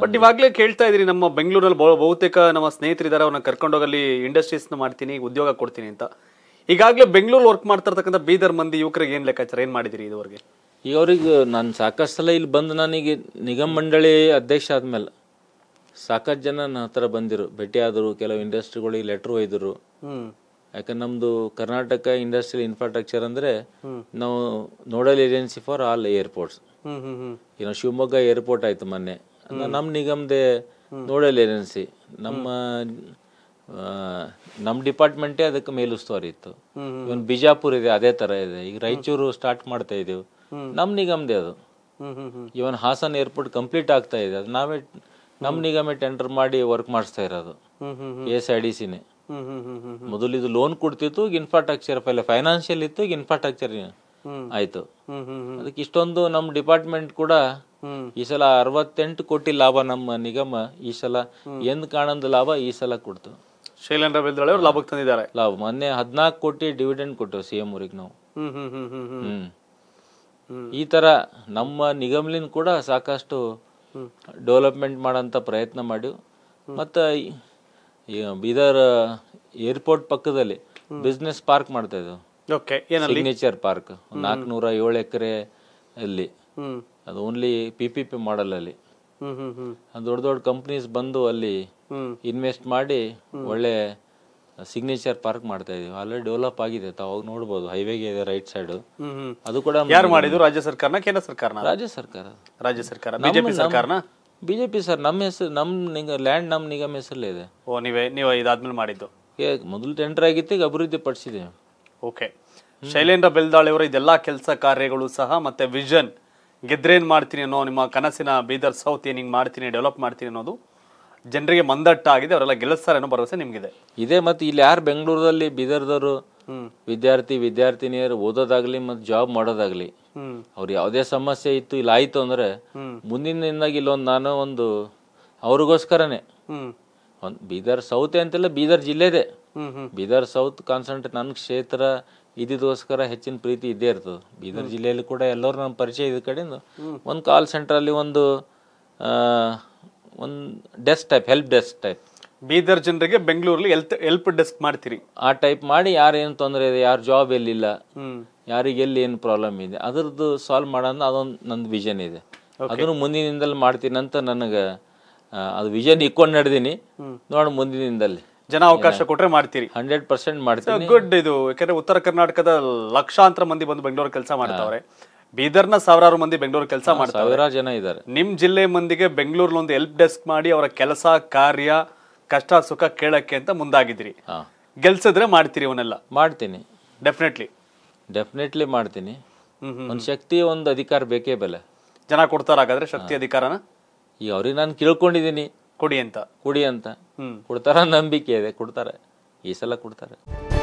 but ಇವಾಗ್ಲೇ ಕೇಳ್ತಾ ಇದ್ರಿ ನಮ್ಮ ಬೆಂಗಳೂರಲ್ಲಿ ಬಹುತೇಕ ನಮ್ಮ ಸ್ನೇಹಿತರಿದ್ದಾರೆ ಅವ್ರನ್ನ ಇಂಡಸ್ಟ್ರೀಸ್ ನ ಮಾಡ್ತೀನಿ ಉದ್ಯೋಗ ಕೊಡ್ತೀನಿ ಅಂತ ಈಗಾಗಲೇ ಬೆಂಗಳೂರು ವರ್ಕ್ ಮಾಡ್ತಾ ಇರ್ತಕ್ಕಂಥ ಬೀದರ್ ಮಂದಿ ಯುವಕರಿಗೆ ಏನು ಲೆಕ್ಕಾಚಾರ ಏನು ಮಾಡಿದಿರಿ ಇದುವರೆಗೆ ಈಗ ನಾನು ಸಾಕಷ್ಟು ಸಲ ಇಲ್ಲಿ ಬಂದು ನನಗೆ ನಿಗಮ ಮಂಡಳಿ ಅಧ್ಯಕ್ಷ ಆದ್ಮೇಲೆ ಸಾಕಷ್ಟು ಜನ ನನ್ನ ಹತ್ರ ಬಂದಿರು ಭೇಟಿ ಆದರು ಕೆಲವು ಇಂಡಸ್ಟ್ರಿಗಳಿಗೆ ಲೆಟ್ರ್ ಒಯ್ದರು ಯಾಕಂದ್ರೆ ನಮ್ಮದು ಕರ್ನಾಟಕ ಇಂಡಸ್ಟ್ರಿಯಲ್ ಇನ್ಫ್ರಾಸ್ಟ್ರಕ್ಚರ್ ಅಂದ್ರೆ ನಾವು nodal agency for all airports ಏನೋ ಶಿವಮೊಗ್ಗ ಏರ್ಪೋರ್ಟ್ ಆಯ್ತು ಮೊನ್ನೆ ನಮ್ಮ ನಿಗಮದೆ ನೋಡಲ್ ಏಜೆನ್ಸಿ ನಮ್ಮ ನಮ್ಮ ಡಿಪಾರ್ಟ್ಮೆಂಟೇ ಅದಕ್ಕೆ ಮೇಲುಸ್ತುವಾರಿ ಇತ್ತು ಇವನ್ ಬಿಜಾಪುರ್ ಇದೆ ಅದೇ ತರ ಇದೆ ಈಗ ರಾಯಚೂರು ಸ್ಟಾರ್ಟ್ ಮಾಡ್ತಾ ಇದೀವಿ ನಮ್ಮ ನಿಗಮದೇ ಅದು ಇವನ್ ಹಾಸನ್ ಏರ್ಪೋರ್ಟ್ ಕಂಪ್ಲೀಟ್ ಆಗ್ತಾ ಇದೆ ಅದು ನಾವೇ ನಮ್ಮ ನಿಗಮ ಟೆಂಡರ್ ಮಾಡಿ ವರ್ಕ್ ಮಾಡಿಸ್ತಾ ಇರೋದು ಎಸ್ ಐ ಡಿ ಸಿನೇ ಮೊದಲು ಇದು ಲೋನ್ ಕೊಡ್ತಿತ್ತು ಈಗ ಇನ್ಫ್ರಾಸ್ಟ್ರಕ್ಚರ್ ಪೈಲೆ ಫೈನಾನ್ಷಿಯಲ್ ಇತ್ತು ಈಗ ಇನ್ಫ್ರಾಸ್ಟ್ರಕ್ಚರ್ ಆಯ್ತು ಅದಕ್ಕೆ ಇಷ್ಟೊಂದು ನಮ್ಮ ಡಿಪಾರ್ಟ್ಮೆಂಟ್ ಕೂಡ ಈ ಸಲ ಅರವತ್ತೆಂಟು ಕೋಟಿ ಲಾಭ ನಮ್ಮ ನಿಗಮ ಈ ಸಲ ಎಂದ್ ಕಾಣಂದ ಲಾಭ ಈ ಸಲ ಕೊಡ್ತು ಶೈಲೇಂದ್ರ ಬೆಲ್ದಾಳೆ ಅವ್ರು ಲಾಭಕ್ಕೆ ತಂದಿದ್ದಾರೆ ಲಾಭ ಮೊನ್ನೆ ಹದಿನಾಲ್ಕು ಕೋಟಿ ಡಿವಿಡೆಂಡ್ ಕೊಟ್ಟು ಸಿ ಎಂ ಊರಿಗೆ ನಾವು ಈ ತರ ನಮ್ಮ ನಿಗಮ್ಲಿಂದ ಕೂಡ ಸಾಕಷ್ಟು ಡೆವಲಪ್ಮೆಂಟ್ ಮಾಡಂತ ಪ್ರಯತ್ನ ಮಾಡಿವು ಮತ್ತ ಬೀದರ್ ಏರ್ಪೋರ್ಟ್ ಪಕ್ಕದಲ್ಲಿ ಬಿಸ್ನೆಸ್ ಪಾರ್ಕ್ ಮಾಡ್ತಾ ಇದ್ವು ಸಿಗ್ನೇಚರ್ ಪಾರ್ಕ್ ನಾಲ್ಕನೂರ ಏಳು ಎಕರೆ ಅಲ್ಲಿ ಅದು ಓನ್ಲಿ ಪಿ ಪಿ ಪಿ ಅಲ್ಲಿ ದೊಡ್ಡ ದೊಡ್ಡ ಕಂಪ್ನೀಸ್ ಬಂದು ಅಲ್ಲಿ ಇನ್ವೆಸ್ಟ್ ಮಾಡಿ ಒಳ್ಳೆ ಸಿಗ್ನೇಚರ್ ಪಾರ್ಕ್ ಮಾಡ್ತಾ ಇದೀವಿ ಆಲ್ರೆಡಿ ಡೆವಲಪ್ ಆಗಿದೆ ತಾವು ನೋಡಬಹುದು ಹೈವೇಗೆ ಇದೆ ರೈಟ್ ಸೈಡ್ ಅದು ಕೂಡ ಯಾರು ಮಾಡಿದ್ರು ರಾಜ್ಯ ಸರ್ಕಾರನ ಕೇಂದ್ರ ಸರ್ಕಾರನ ರಾಜ್ಯ ಸರ್ಕಾರ ರಾಜ್ಯ ಸರ್ಕಾರ ಬಿಜೆಪಿ ಸರ್ಕಾರನ ಬಿಜೆಪಿ ಸರ್ ನಮ್ಮ ಹೆಸರು ನಮ್ಮ ಲ್ಯಾಂಡ್ ನಮ್ಮ ನಿಗಮ ಹೆಸರಲ್ಲೇ ಇದೆ ಓ ನೀವೇ ನೀವು ಇದಾದ್ಮೇಲೆ ಮಾಡಿದ್ದು ಮೊದಲು ಟೆಂಡರ್ ಆಗಿತ್ತು ಈಗ ಅಭಿವೃದ್ಧಿ ಪಡಿಸಿದೆ ಓಕೆ ಶೈಲೇಂದ್ರ ಬೆಲ್ದಾಳಿ ಅವರು ಇದೆಲ್ಲ ಕೆಲಸ ಕಾರ್ಯಗಳು ಸಹ ಮತ್ತೆ ವಿಷನ್ ಗೆದ್ರೇನು ಮಾಡ್ತೀನಿ ಅನ್ನೋ ನಿಮ್ಮ ಕನಸಿನ ಬೀದರ್ ಸೌತ್ ಏನು ಹಿಂಗೆ ಮಾಡ್ತೀನಿ ಡೆವಲಪ್ ಮಾಡ್ತೀನಿ ಅನ್ನೋದು ಜನರಿಗೆ ಆಗಿದೆ ಅವರೆಲ್ಲ ಗೆಲ್ಲಿಸ್ತಾರೆ ಅನ್ನೋ ಭರವಸೆ ನಿಮಗಿದೆ ಇದೆ ಮತ್ತು ಇಲ್ಲಿ ಯಾರು ಬೆಂಗಳೂರಲ್ಲಿ ಬೀದರ್ದವರು ವಿದ್ಯಾರ್ಥಿ ವಿದ್ಯಾರ್ಥಿನಿಯರು ಓದೋದಾಗ್ಲಿ ಮತ್ತು ಜಾಬ್ ಮಾಡೋದಾಗ್ಲಿ ಅವ್ರು ಯಾವುದೇ ಸಮಸ್ಯೆ ಇತ್ತು ಇಲ್ಲ ಆಯಿತು ಅಂದರೆ ಮುಂದಿನಿಂದಾಗಿ ಇಲ್ಲೊಂದು ನಾನು ಒಂದು ಅವ್ರಿಗೋಸ್ಕರನೇ ಒಂದು ಬೀದರ್ ಸೌತೆ ಅಂತೆಲ್ಲ ಬೀದರ್ ಜಿಲ್ಲೆದೇ ಬೀದರ್ ಸೌತ್ ಕಾನ್ಸಂಟ್ರೇಟ್ ನನ್ನ ಕ್ಷೇತ್ರ ಇದಕ್ಕೋಸ್ಕರ ಹೆಚ್ಚಿನ ಪ್ರೀತಿ ಇದ್ದೇ ಇರ್ತದೆ ಬೀದರ್ ಜಿಲ್ಲೆಯಲ್ಲಿ ಕೂಡ ಎಲ್ಲರೂ ನಮ್ಮ ಪರಿಚಯ ಇದ್ದ ಕಡೆಯಿಂದ ಒಂದು ಕಾಲ್ ಸೆಂಟ್ರಲ್ಲಿ ಒಂದು ಒಂದು desk type help desk type Bidar ಜನರಿಗೆ ಬೆಂಗಳೂರಲ್ಲಿ ಹೆಲ್ಪ್ ಡೆಸ್ಕ್ ಮಾಡ್ತೀರಿ ಆ ಟೈಪ್ ಮಾಡಿ ಯಾರೇನು ತೊಂದರೆ ಇದೆ ಯಾರು ಜಾಬ್ ಎಲ್ಲಿಲ್ಲ ಯಾರಿಗೆ ಎಲ್ಲಿ ಏನು ಪ್ರಾಬ್ಲಮ್ ಇದೆ ಅದರದ್ದು ಸಾಲ್ವ್ ಮಾಡೋದು ಅದೊಂದು ನಂದು ವಿಷನ್ ಇದೆ ಅದನ್ನು ಮುಂದಿನಿಂದಲೇ ಮಾಡ್ತೀನಿ ಅಂತ ನನಗೆ ಅದು ವಿಷನ್ ಇಕ್ಕೊಂಡು ನಡೆದೀನಿ ನೋಡಿ ಮುಂದಿನಿಂದಲೇ ಜನ ಅವಕಾಶ ಕೊಟ್ರೆ ಮಾಡ್ತೀರಿ ಹಂಡ್ರೆಡ್ ಪರ್ಸೆಂಟ್ ಮಾಡ್ತೀವಿ ಗುಡ್ ಇದು ಯಾಕಂದ್ರೆ ಉತ್ತರ ಕರ್ನಾಟಕದ ಲಕ್ಷಾಂತರ ಮಂದಿ ಬಂದು ಬೆಂಗಳೂರು ಕೆಲಸ ಮಾಡ್ತಾವ್ರೆ ಬೀದರ್ನ ಸಾವಿರಾರು ಮಂದಿ ಬೆಂಗಳೂರು ಕೆಲಸ ಮಾಡ್ತಾರೆ ಜನ ಇದ್ದಾರೆ ನಿಮ್ ಜಿಲ್ಲೆ ಮಂದಿಗೆ ಒಂದು ಹೆಲ್ಪ್ ಡೆಸ್ಕ್ ಮಾಡಿ ಅವರ ಕೆಲಸ ಕಾರ್ಯ ಕಷ್ಟ ಸುಖ ಕೇಳಕ್ಕೆ ಅಂತ ಮುಂದಾಗಿದ್ರಿ ಗೆಲ್ಸಿದ್ರೆ ಮಾಡ್ತೀರಿ ಅವನ್ನೆಲ್ಲ ಮಾಡ್ತೀನಿ ಡೆಫಿನೆಟ್ಲಿ ಡೆಫಿನೆಟ್ಲಿ ಮಾಡ್ತೀನಿ ಒಂದು ಶಕ್ತಿ ಒಂದು ಅಧಿಕಾರ ಬೇಕೇ ಬೆಲೆ ಜನ ಕೊಡ್ತಾರ ಹಾಗಾದ್ರೆ ಶಕ್ತಿ ಅಧಿಕಾರನ ಈಗ ಅವ್ರಿಗೆ ನಾನು ಕೇಳ್ಕೊಂಡಿದ್ದೀನಿ ಕೊಡಿ ಅಂತ ಕೊಡಿ ಅಂತ ಕೊಡ್ತಾರ ನಂಬಿಕೆ ಇದೆ ಕೊಡ್ತಾರೆ ಈ ಸಲ ಕೊಡ್ತಾರೆ